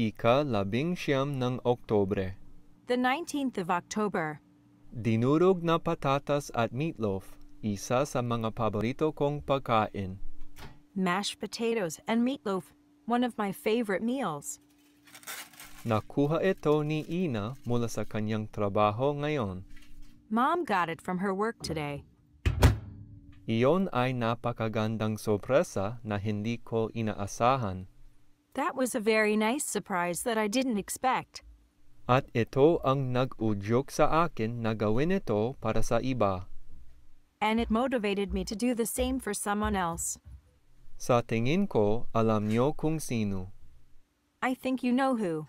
Ika labing siyam ng Oktobre. The 19th of October. Dinurog na patatas at meatloaf, isa sa mga paborito kong pagkain. Mashed potatoes and meatloaf, one of my favorite meals. Nakuha ito ni Ina mula sa kanyang trabaho ngayon. Mom got it from her work today. Iyon ay napakagandang sorpresa na hindi ko inaasahan. That was a very nice surprise that I didn't expect. At ito ang nag-udyok sa akin na gawin ito para sa iba. And it motivated me to do the same for someone else. Sa tingin ko, alam niyo kung sino. I think you know who.